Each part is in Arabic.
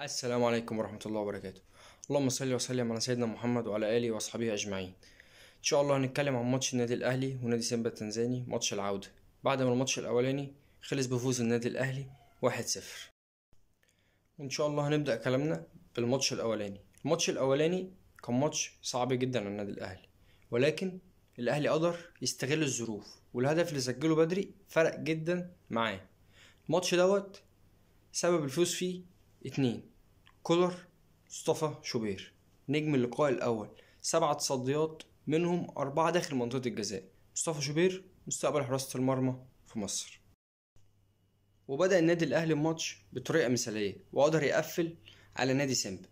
السلام عليكم ورحمة الله وبركاته اللهم صل وسلم على سيدنا محمد وعلى آله وأصحابه أجمعين إن شاء الله هنتكلم عن ماتش النادي الأهلي ونادي سيمبا التنزاني ماتش العودة بعد ما الماتش الأولاني خلص بفوز النادي الأهلي 1-0 وإن شاء الله هنبدأ كلامنا بالماتش الأولاني الماتش الأولاني كان ماتش صعب جدا على النادي الأهلي ولكن الأهلي قدر يستغل الظروف والهدف اللي سجله بدري فرق جدا معاه الماتش دوت سبب الفوز فيه اتنين كولر مصطفى شوبير نجم اللقاء الأول سبعة تصديات منهم أربعة داخل منطقة الجزاء مصطفى شوبير مستقبل حراسة المرمى في مصر وبدأ النادي الأهلي الماتش بطريقة مثالية وقدر يقفل على نادي سيمبا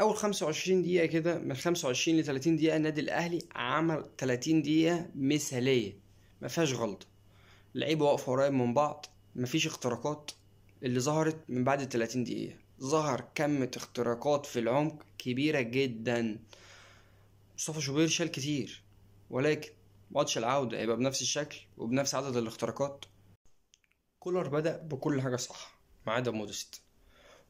أول 25 دقيقة كده من 25 ل 30 دقيقة النادي الأهلي عمل 30 دقيقة مثالية مفيهاش غلطة اللعيبة واقفة قريب من بعض مفيش اختراقات اللي ظهرت من بعد 30 دقيقة ظهر كمة اختراقات في العمق كبيرة جدا مصطفى شوبير شال كتير ولكن ماتش العودة هيبقى بنفس الشكل وبنفس عدد الاختراقات كولر بدأ بكل حاجة صح ما عدا مودست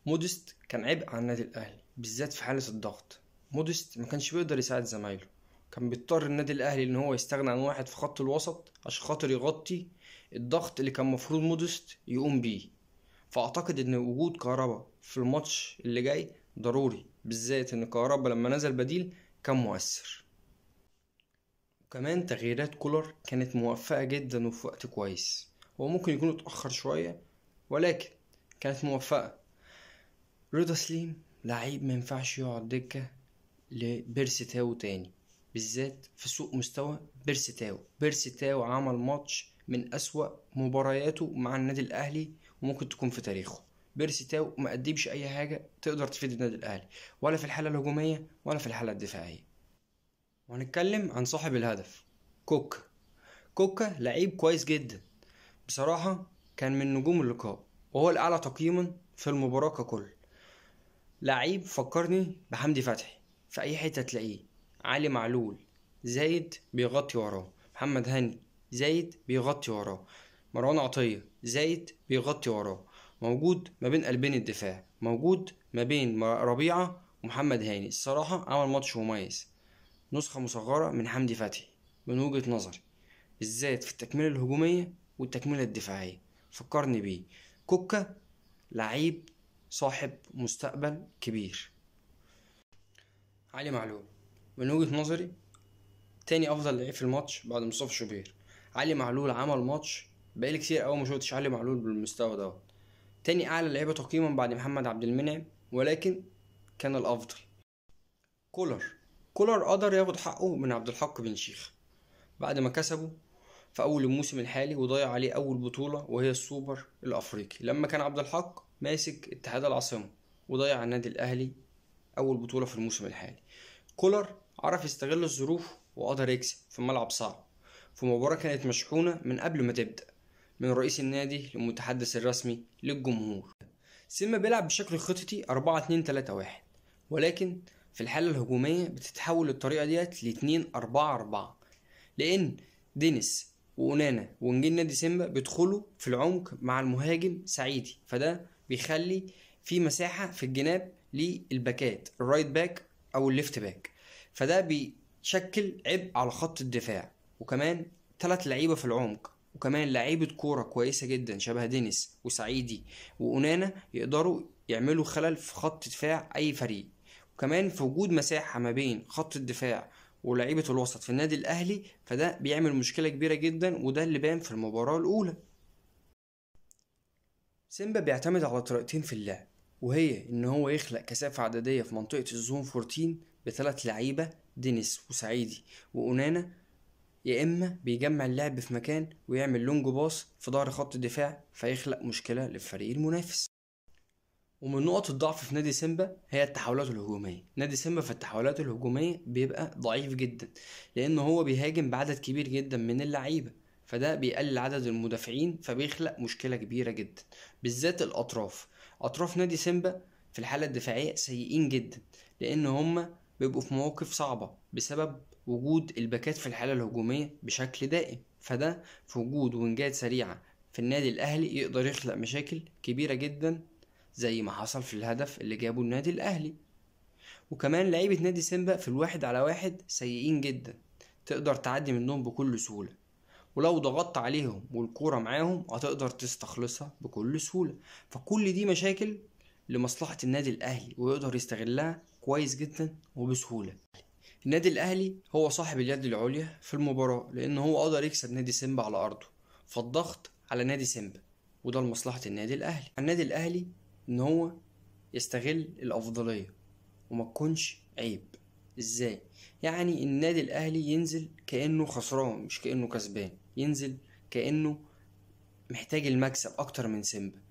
مودست كان عبء على النادي الأهلي بالذات في حالة الضغط مودست ما كانش بيقدر يساعد زمايله كان بيضطر النادي الأهلي إن هو يستغنى عن واحد في خط الوسط عشان خاطر يغطي الضغط اللي كان مفروض مودست يقوم بيه فاعتقد ان وجود كهربا في الماتش اللي جاي ضروري بالذات ان كهربا لما نزل بديل كان مؤثر وكمان تغييرات كولر كانت موفقة جدا وفي وقت كويس هو ممكن يكون اتأخر شوية ولكن كانت موفقة رضا سليم لعيب مينفعش يقعد دكة تاو تاني بالذات في سوء مستوى تاو بيرسي تاو عمل ماتش من أسوأ مبارياته مع النادي الأهلي وممكن تكون في تاريخه بيرسي تاو ما قدمش اي حاجه تقدر تفيد النادي الاهلي ولا في الحاله الهجوميه ولا في الحاله الدفاعيه وهنتكلم عن صاحب الهدف كوكا كوكا لعيب كويس جدا بصراحه كان من نجوم اللقاء وهو الاعلى تقييما في المباراه ككل لعيب فكرني بحمدي فتحي في اي حته تلاقيه علي معلول زايد بيغطي وراه محمد هاني زايد بيغطي وراه مروان عطيه زايد بيغطي وراه موجود ما بين قلبين الدفاع موجود ما بين ربيعه ومحمد هاني الصراحه عمل ماتش مميز نسخه مصغره من حمدي فتحي من وجهه نظري بالذات في التكمله الهجوميه والتكمله الدفاعيه فكرني بيه كوكا لعيب صاحب مستقبل كبير علي معلول من وجهه نظري تاني افضل لعيب في الماتش بعد مصطفى شوبير علي معلول عمل ماتش بقالي كتير قوي ما شفتش علي معلول بالمستوى دوت تاني اعلى لعيبه تقييما بعد محمد عبد المنعم ولكن كان الافضل كولر كولر قدر ياخد حقه من عبد الحق بن شيخ بعد ما كسبه في اول الموسم الحالي وضيع عليه اول بطوله وهي السوبر الافريقي لما كان عبد الحق ماسك اتحاد العاصمه وضيع النادي الاهلي اول بطوله في الموسم الحالي كولر عرف يستغل الظروف وقدر يكسب في ملعب صعب في مباراه كانت مشحونه من قبل ما تبدا من رئيس النادي للمتحدث الرسمي للجمهور سيما بيلعب بشكل خططي 4 2 3 1 ولكن في الحالة الهجومية بتتحول الطريقة ديت ل 2 4 4 لأن دينيس وأونانا ونجيل نادي سيمبا بيدخلوا في العمق مع المهاجم سعيدي فده بيخلي في مساحة في الجناب للباكات الرايت باك أو الليفت باك فده بيشكل عبء على خط الدفاع وكمان ثلاث لعيبة في العمق وكمان لعيبه كوره كويسه جدا شبه دينيس وسعيدي وأونانا يقدروا يعملوا خلل في خط دفاع اي فريق وكمان في وجود مساحه ما بين خط الدفاع ولعيبه الوسط في النادي الاهلي فده بيعمل مشكله كبيره جدا وده اللي بان في المباراه الاولى سيمبا بيعتمد على طريقتين في اللعب وهي ان هو يخلق كثافه عدديه في منطقه الزون 14 بثلاث لعيبه دينيس وسعيدي وأونانا يا اما بيجمع اللعب في مكان ويعمل لونج باص في ظهر خط الدفاع فيخلق مشكله للفريق المنافس ومن نقط الضعف في نادي سيمبا هي التحولات الهجوميه نادي سيمبا في التحولات الهجوميه بيبقى ضعيف جدا لان هو بيهاجم بعدد كبير جدا من اللعيبه فده بيقلل عدد المدافعين فبيخلق مشكله كبيره جدا بالذات الاطراف اطراف نادي سيمبا في الحاله الدفاعيه سيئين جدا لان هما بيبقوا في مواقف صعبة بسبب وجود الباكات في الحالة الهجومية بشكل دائم فده في وجود وينجات سريعة في النادي الأهلي يقدر يخلق مشاكل كبيرة جدا زي ما حصل في الهدف اللي جابه النادي الأهلي وكمان لعيبة نادي سيمبا في الواحد على واحد سيئين جدا تقدر تعدي منهم بكل سهولة ولو ضغطت عليهم والكورة معاهم هتقدر تستخلصها بكل سهولة فكل دي مشاكل لمصلحة النادي الأهلي ويقدر يستغلها كويس جدا وبسهولة النادي الأهلي هو صاحب اليد العليا في المباراة لأن هو قدر يكسب نادي سيمبا على أرضه فالضغط على نادي سيمبا وده لمصلحة النادي الأهلي النادي الأهلي إن هو يستغل الأفضلية وما تكونش عيب إزاي؟ يعني النادي الأهلي ينزل كأنه خسران مش كأنه كسبان ينزل كأنه محتاج المكسب أكتر من سيمبا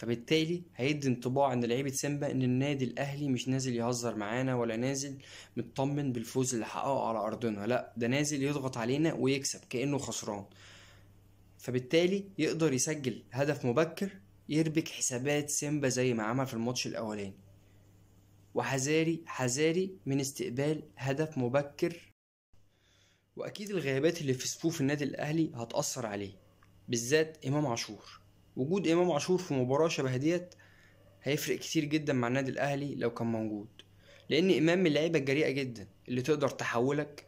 فبالتالي هيدي انطباع ان لعيبه سيمبا ان النادي الاهلي مش نازل يهزر معانا ولا نازل مطمن بالفوز اللي حققه على ارضنا لا ده نازل يضغط علينا ويكسب كانه خسران فبالتالي يقدر يسجل هدف مبكر يربك حسابات سيمبا زي ما عمل في الماتش الاولاني وحذاري حذاري من استقبال هدف مبكر واكيد الغيابات اللي في صفوف النادي الاهلي هتاثر عليه بالذات امام عاشور وجود امام عاشور في مباراه شبه ديت هيفرق كتير جدا مع النادي الاهلي لو كان موجود لان امام من اللعيبه الجريئه جدا اللي تقدر تحولك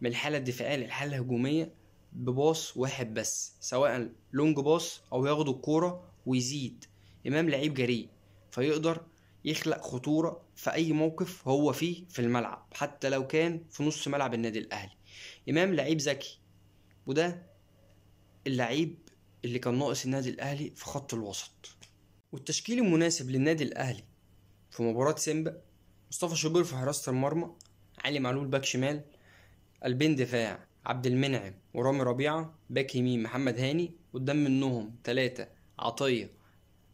من الحاله الدفاعيه للحاله الهجوميه بباص واحد بس سواء لونج باص او ياخد الكوره ويزيد امام لعيب جريء فيقدر يخلق خطورة في أي موقف هو فيه في الملعب حتى لو كان في نص ملعب النادي الأهلي إمام لعيب ذكي وده اللعيب اللي كان ناقص النادي الأهلي في خط الوسط والتشكيل المناسب للنادي الأهلي في مباراة سيمبا مصطفى شوبير في حراسة المرمى علي معلول باك شمال قلبين دفاع عبد المنعم ورامي ربيعة باك يمين محمد هاني قدام منهم تلاتة عطية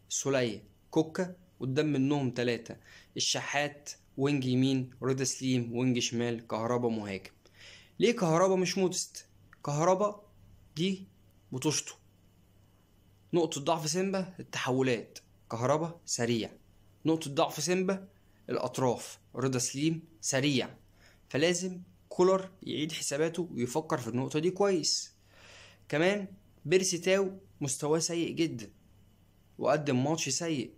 سلية كوكا قدام منهم تلاتة الشحات وينج يمين رضا سليم وينج شمال كهربا مهاجم ليه كهربا مش مودست كهربا دي بطوشته نقطة ضعف سيمبا التحولات كهربا سريع نقطة ضعف سيمبا الأطراف رضا سليم سريع فلازم كولر يعيد حساباته ويفكر في النقطة دي كويس كمان بيرسي تاو مستواه سيء جدا وقدم ماتش سيء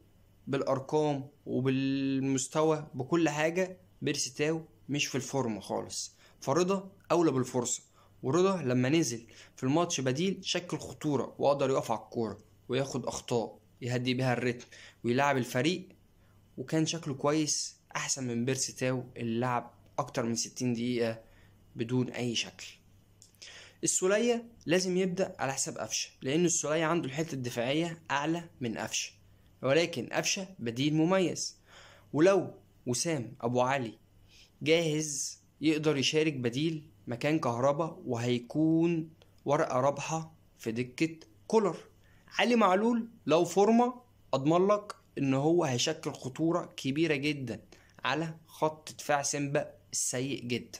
بالأرقام وبالمستوى بكل حاجة بيرسي تاو مش في الفورمة خالص فرضا أولى بالفرصة ورضا لما نزل في الماتش بديل شكل خطورة وقدر يقف على الكورة وياخد أخطاء يهدي بيها الريتم ويلعب الفريق وكان شكله كويس أحسن من بيرسي تاو اللي لعب أكتر من ستين دقيقة بدون أي شكل السولية لازم يبدأ على حساب قفشة لأن السولية عنده الحتة الدفاعية أعلى من قفشة ولكن قفشة بديل مميز ولو وسام أبو علي جاهز يقدر يشارك بديل مكان كهرباء وهيكون ورقة رابحة في دكة كولر علي معلول لو فورمة أضمن لك إن هو هيشكل خطورة كبيرة جدا على خط دفاع سيمبا السيء جدا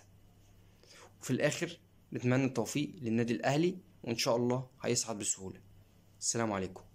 وفي الآخر نتمنى التوفيق للنادي الأهلي وإن شاء الله هيصعد بسهولة السلام عليكم